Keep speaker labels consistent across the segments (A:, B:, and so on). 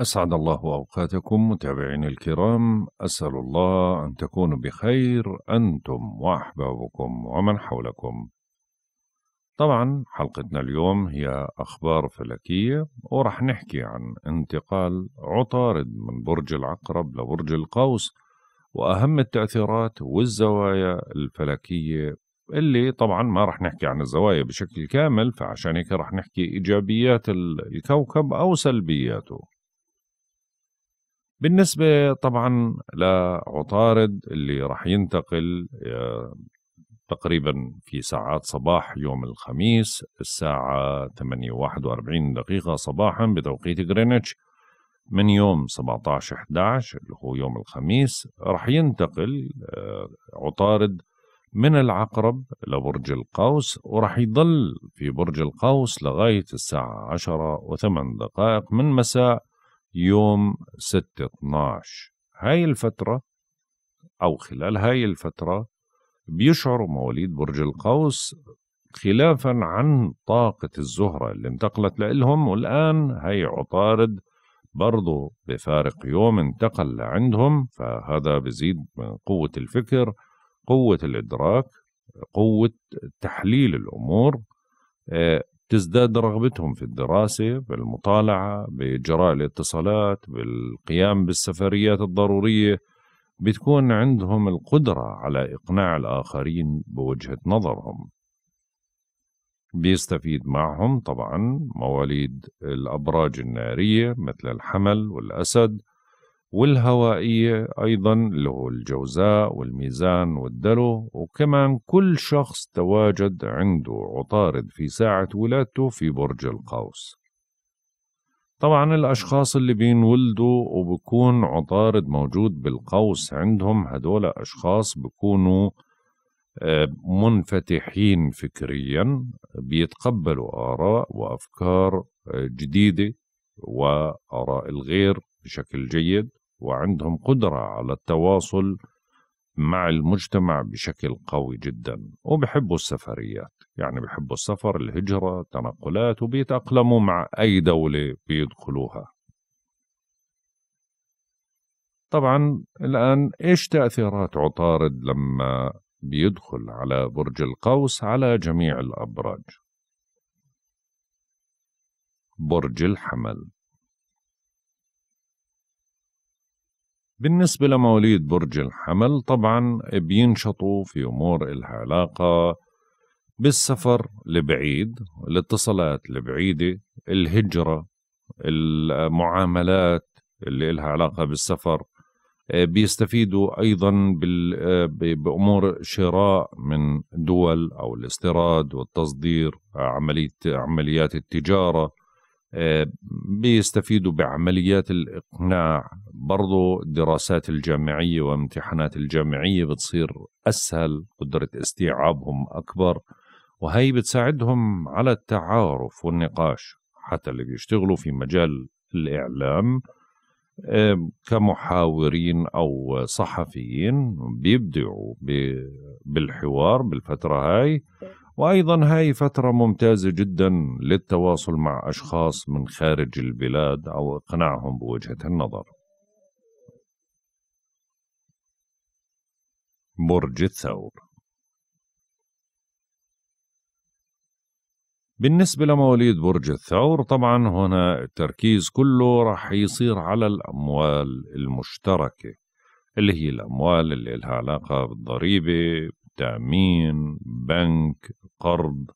A: أسعد الله أوقاتكم متابعينا الكرام، أسأل الله أن تكونوا بخير أنتم وأحبابكم ومن حولكم. طبعا حلقتنا اليوم هي أخبار فلكية ورح نحكي عن انتقال عطارد من برج العقرب لبرج القوس وأهم التأثيرات والزوايا الفلكية اللي طبعا ما رح نحكي عن الزوايا بشكل كامل فعشان هيك رح نحكي إيجابيات الكوكب أو سلبياته بالنسبة طبعا لعطارد اللي راح ينتقل آه، تقريبا في ساعات صباح يوم الخميس الساعة 8 و41 دقيقة صباحا بتوقيت غرينتش من يوم 17 11 اللي هو يوم الخميس راح ينتقل آه، عطارد من العقرب لبرج القوس وراح يضل في برج القوس لغاية الساعة 10 و8 دقائق من مساء يوم 6 12 هاي الفترة أو خلال هاي الفترة بيشعر مواليد برج القوس خلافا عن طاقة الزهرة اللي انتقلت لإلهم والآن هي عطارد برضو بفارق يوم انتقل لعندهم فهذا بزيد من قوة الفكر قوة الإدراك قوة تحليل الأمور آه، تزداد رغبتهم في الدراسة بالمطالعة بإجراء الاتصالات بالقيام بالسفريات الضرورية بتكون عندهم القدرة على إقناع الآخرين بوجهة نظرهم بيستفيد معهم طبعا مواليد الأبراج النارية مثل الحمل والأسد والهوائية أيضا اللي هو الجوزاء والميزان والدلو وكمان كل شخص تواجد عنده عطارد في ساعة ولادته في برج القوس طبعا الأشخاص اللي بينولدوا وبكون عطارد موجود بالقوس عندهم هدول أشخاص بكونوا آه، منفتحين فكريا بيتقبلوا آراء وأفكار آه، جديدة وآراء الغير بشكل جيد وعندهم قدرة على التواصل مع المجتمع بشكل قوي جدا وبحبوا السفريات يعني بحبوا السفر الهجرة التنقلات وبيتأقلموا مع أي دولة بيدخلوها طبعا الآن إيش تأثيرات عطارد لما بيدخل على برج القوس على جميع الأبراج برج الحمل بالنسبة لمواليد برج الحمل طبعا بينشطوا في أمور إلها علاقة بالسفر لبعيد الاتصالات البعيدة الهجرة المعاملات اللي إلها علاقة بالسفر آه، بيستفيدوا أيضا آه، بأمور شراء من دول أو الاستيراد والتصدير عملية عمليات التجارة بيستفيدوا بعمليات الإقناع برضو الدراسات الجامعية وامتحانات الجامعية بتصير أسهل قدرة استيعابهم أكبر وهي بتساعدهم على التعارف والنقاش حتى اللي بيشتغلوا في مجال الإعلام كمحاورين أو صحفيين بيبدعوا بالحوار بالفترة هاي وأيضا هاي فترة ممتازة جدا للتواصل مع أشخاص من خارج البلاد أو إقناعهم بوجهة النظر برج الثور بالنسبة لمواليد برج الثور طبعا هنا التركيز كله راح يصير على الأموال المشتركة اللي هي الأموال اللي لها علاقة بالضريبة تامين بنك قرض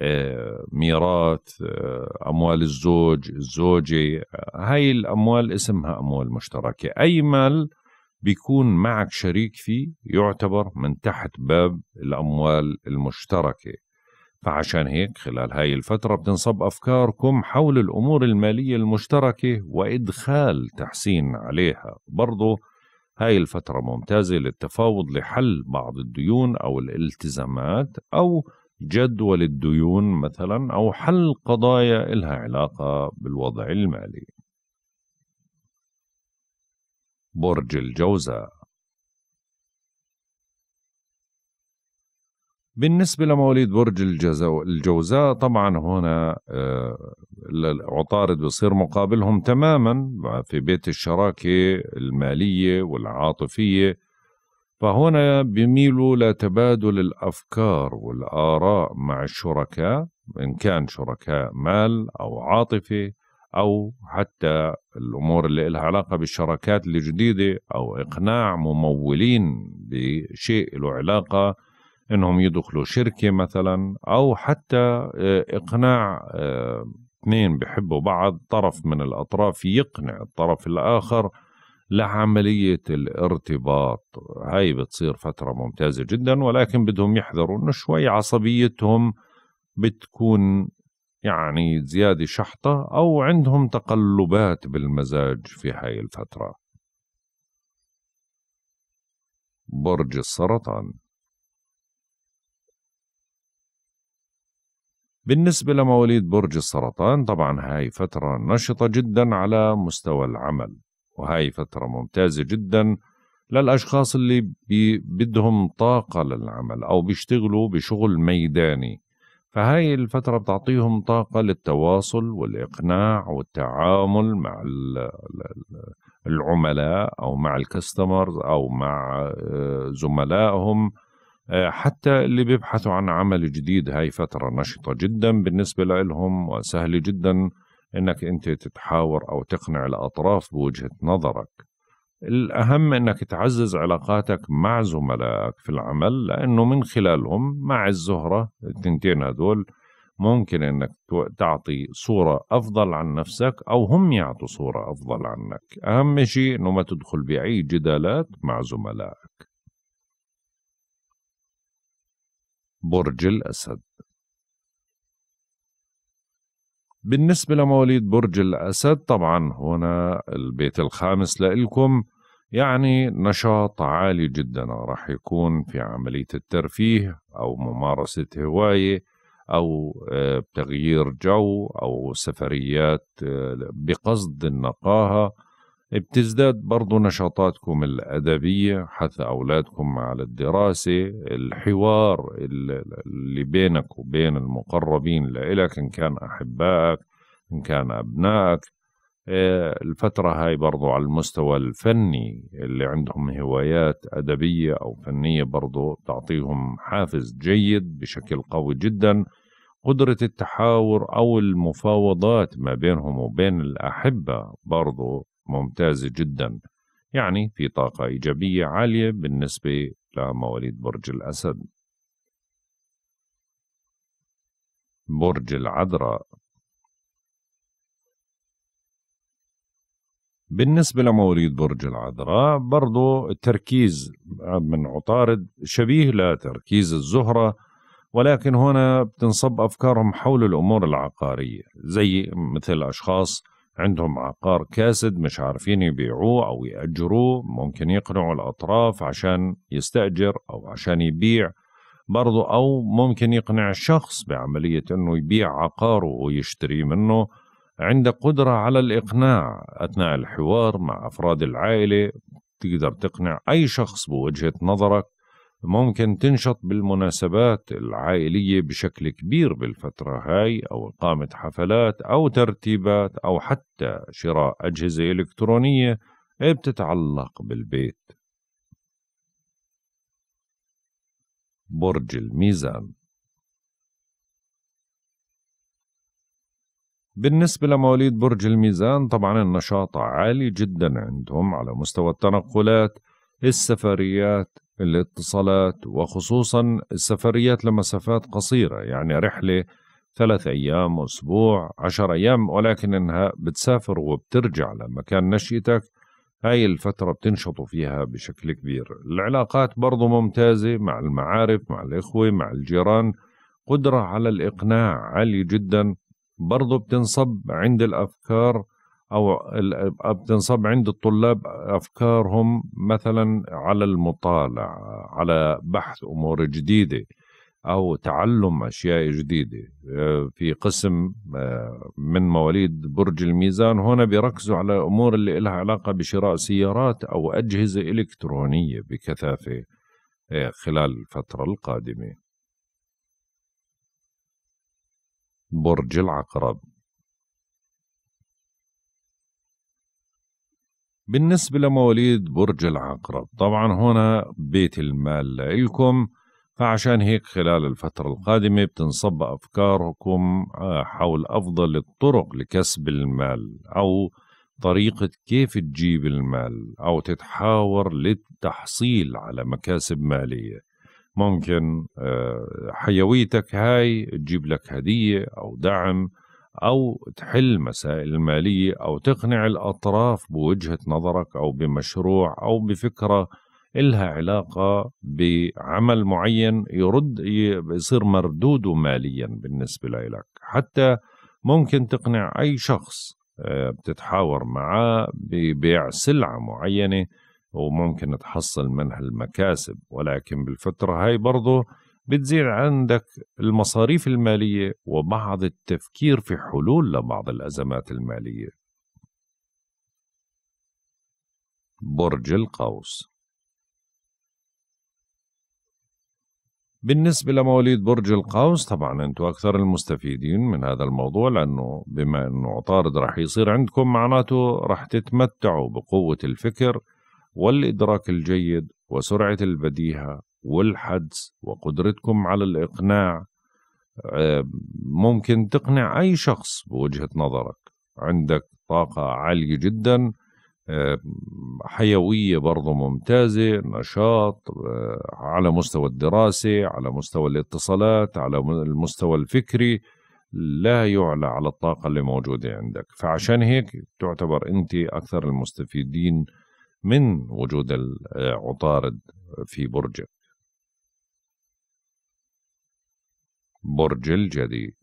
A: آه، ميراث آه، اموال الزوج الزوجه هاي الاموال اسمها اموال مشتركه اي مال بيكون معك شريك فيه يعتبر من تحت باب الاموال المشتركه فعشان هيك خلال هاي الفترة بتنصب أفكاركم حول الأمور المالية المشتركة وإدخال تحسين عليها برضو هاي الفترة ممتازة للتفاوض لحل بعض الديون أو الالتزامات أو جدول الديون مثلا أو حل قضايا إلها علاقة بالوضع المالي برج الجوزاء بالنسبة لمواليد برج الجوزاء طبعا هنا آه، العطارد بصير مقابلهم تماما في بيت الشراكة المالية والعاطفية فهنا بيميلوا لتبادل الأفكار والآراء مع الشركاء إن كان شركاء مال أو عاطفة أو حتى الأمور اللي لها علاقة بالشراكات الجديدة أو إقناع ممولين بشيء له علاقة انهم يدخلوا شركه مثلا او حتى آه، اقناع آه، اثنين بحبوا بعض طرف من الاطراف يقنع الطرف الاخر لعملية الارتباط هاي بتصير فترة ممتازة جدا ولكن بدهم يحذروا انه شوي عصبيتهم بتكون يعني زيادة شحطة أو عندهم تقلبات بالمزاج في هاي الفترة برج السرطان بالنسبة لمواليد برج السرطان طبعا هاي فترة نشطة جدا على مستوى العمل وهاي فترة ممتازة جدا للأشخاص اللي بي بدهم طاقة للعمل أو بيشتغلوا بشغل ميداني فهاي الفترة بتعطيهم طاقة للتواصل والإقناع والتعامل مع العملاء أو مع الكاستمرز أو مع آه، زملائهم آه، حتى اللي بيبحثوا عن عمل جديد هاي فترة نشطة جدا بالنسبة لهم وسهل جدا انك انت تتحاور او تقنع الاطراف بوجهة نظرك الأهم أنك تعزز علاقاتك مع زملائك في العمل لأنه من خلالهم مع الزهرة التنتين هذول ممكن أنك تعطي صورة أفضل عن نفسك أو هم يعطوا صورة أفضل عنك أهم شيء أنه ما تدخل بأي جدالات مع زملائك برج الأسد بالنسبة لمواليد برج الأسد طبعا هنا البيت الخامس لإلكم يعني نشاط عالي جدا راح يكون في عملية الترفيه أو ممارسة هواية أو آه، تغيير جو أو سفريات آه، بقصد النقاهة بتزداد برضو نشاطاتكم الأدبية حث أولادكم على الدراسة الحوار اللي بينك وبين المقربين لإلك إن كان أحبائك إن كان أبنائك آه، الفترة هاي برضو على المستوى الفني اللي عندهم هوايات أدبية أو فنية برضو تعطيهم حافز جيد بشكل قوي جدا قدرة التحاور أو المفاوضات ما بينهم وبين الأحبة برضو ممتازة جدا يعني في طاقة إيجابية عالية بالنسبة لمواليد برج الأسد برج العذراء بالنسبة لمواليد برج العذراء برضو التركيز من عطارد شبيه لتركيز الزهرة ولكن هنا بتنصب أفكارهم حول الأمور العقارية زي مثل أشخاص عندهم عقار كاسد مش عارفين يبيعوه أو يأجروه ممكن يقنعوا الأطراف عشان يستأجر أو عشان يبيع برضه أو ممكن يقنع الشخص بعملية أنه يبيع عقاره ويشتري منه عندك قدرة على الإقناع أثناء الحوار مع أفراد العائلة تقدر تقنع أي شخص بوجهة نظرك ممكن تنشط بالمناسبات العائلية بشكل كبير بالفترة هاي أو إقامة حفلات أو ترتيبات أو حتى شراء أجهزة إلكترونية بتتعلق بالبيت برج الميزان بالنسبة لمواليد برج الميزان طبعا النشاط عالي جدا عندهم على مستوى التنقلات السفريات الاتصالات وخصوصا السفريات لمسافات قصيرة يعني رحلة ثلاث أيام أسبوع عشر أيام ولكن إنها بتسافر وبترجع لمكان نشأتك هاي الفترة بتنشطوا فيها بشكل كبير العلاقات برضو ممتازة مع المعارف مع الإخوة مع الجيران قدرة على الإقناع عالية جدا برضو بتنصب عند الأفكار او بتنصب عند الطلاب افكارهم مثلا على المطالعه على بحث امور جديده او تعلم اشياء جديده آه، في قسم آه، من مواليد برج الميزان هنا بيركزوا على الامور اللي لها علاقه بشراء سيارات او اجهزه الكترونيه بكثافه آه، خلال الفتره القادمه برج العقرب بالنسبة لمواليد برج العقرب طبعا هنا بيت المال لإلكم فعشان هيك خلال الفترة القادمة بتنصب أفكاركم آه، حول أفضل الطرق لكسب المال أو طريقة كيف تجيب المال أو تتحاور للتحصيل على مكاسب مالية ممكن آه، حيويتك هاي تجيب لك هدية أو دعم أو تحل مسائل مالية أو تقنع الأطراف بوجهة نظرك أو بمشروع أو بفكرة إلها علاقة بعمل معين يرد يصير مردوده ماليا بالنسبة لك حتى ممكن تقنع أي شخص آه، بتتحاور معاه ببيع سلعة معينة وممكن تحصل منها المكاسب ولكن بالفترة هاي برضه بتزيد عندك المصاريف المالية وبعض التفكير في حلول لبعض الأزمات المالية برج القوس بالنسبة لمواليد برج القوس طبعا انتوا اكثر المستفيدين من هذا الموضوع لانه بما انه عطارد رح يصير عندكم معناته رح تتمتعوا بقوة الفكر والادراك الجيد وسرعة البديهة والحدس وقدرتكم على الإقناع آه، ممكن تقنع أي شخص بوجهة نظرك عندك طاقة عالية جدا آه، حيوية برضه ممتازة نشاط آه، على مستوى الدراسة على مستوى الاتصالات على المستوى الفكري لا يعلى على الطاقة اللي موجودة عندك فعشان هيك تعتبر أنت أكثر المستفيدين من وجود العطارد في برجك برج الجدي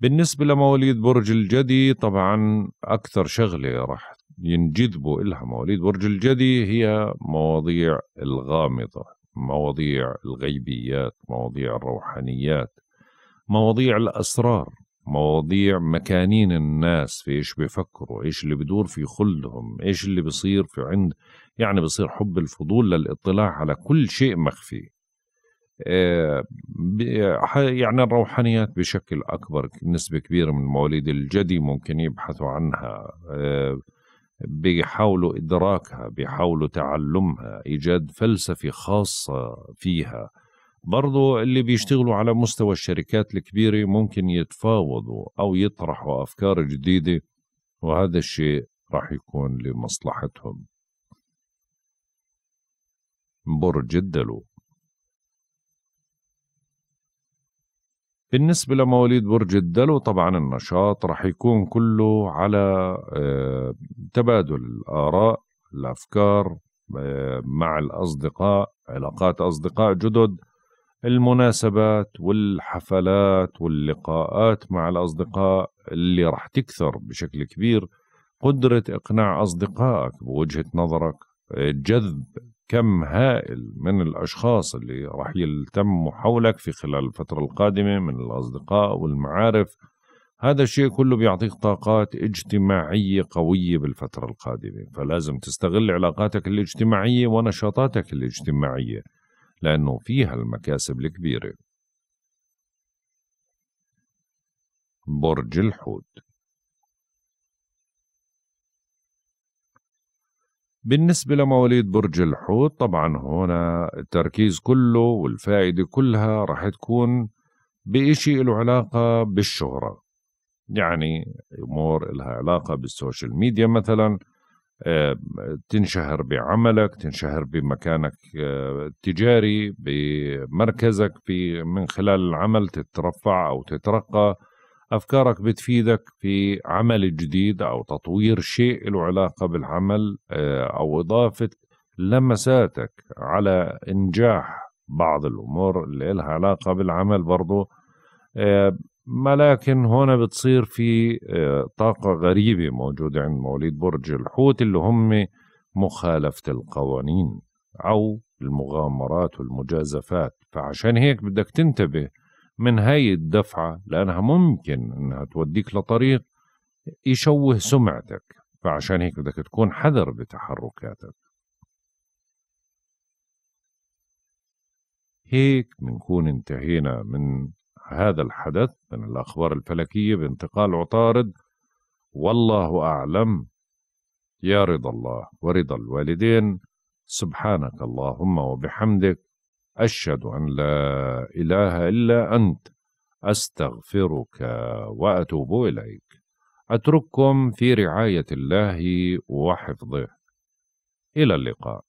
A: بالنسبة لمواليد برج الجدي طبعا أكثر شغلة رح ينجذبوا إلها مواليد برج الجدي هي مواضيع الغامضة مواضيع الغيبيات مواضيع الروحانيات مواضيع الأسرار مواضيع مكانين الناس في ايش بيفكروا ايش اللي بدور في خلدهم ايش اللي بصير في عند يعني بصير حب الفضول للاطلاع على كل شيء مخفي آه يعني الروحانيات بشكل أكبر نسبة كبيرة من مواليد الجدي ممكن يبحثوا عنها آه بيحاولوا إدراكها بيحاولوا تعلمها إيجاد فلسفة خاصة فيها برضو اللي بيشتغلوا على مستوى الشركات الكبيرة ممكن يتفاوضوا أو يطرحوا أفكار جديدة وهذا الشيء راح يكون لمصلحتهم برج الدلو بالنسبة لمواليد برج الدلو طبعا النشاط راح يكون كله على آه، تبادل الآراء الأفكار آه، مع الأصدقاء علاقات أصدقاء جدد المناسبات والحفلات واللقاءات مع الأصدقاء اللي راح تكثر بشكل كبير قدرة إقناع أصدقائك بوجهة نظرك جذب كم هائل من الأشخاص اللي راح يلتموا حولك في خلال الفترة القادمة من الأصدقاء والمعارف هذا الشيء كله بيعطيك طاقات اجتماعية قوية بالفترة القادمة فلازم تستغل علاقاتك الاجتماعية ونشاطاتك الاجتماعية لأنه فيها المكاسب الكبيرة برج الحوت بالنسبة لمواليد برج الحوت طبعا هنا التركيز كله والفائدة كلها رح تكون بإشي له علاقة بالشهرة يعني أمور لها علاقة بالسوشيال ميديا مثلا تنشهر بعملك تنشهر بمكانك آه، التجاري بمركزك في من خلال العمل تترفع أو تترقى أفكارك بتفيدك في عمل جديد أو تطوير شيء له علاقة بالعمل آه، أو إضافة لمساتك على إنجاح بعض الأمور اللي لها علاقة بالعمل برضو آه، ولكن هنا بتصير في آه، طاقة غريبة موجودة عند مواليد برج الحوت اللي هم مخالفة القوانين أو المغامرات والمجازفات فعشان هيك بدك تنتبه من هاي الدفعة لأنها ممكن أنها توديك لطريق يشوه سمعتك فعشان هيك بدك تكون حذر بتحركاتك هيك بنكون انتهينا من هذا الحدث من الأخبار الفلكية بانتقال عطارد والله أعلم يا رضا الله ورضا الوالدين سبحانك اللهم وبحمدك أشهد أن لا إله إلا أنت أستغفرك وأتوب إليك أترككم في رعاية الله وحفظه إلى اللقاء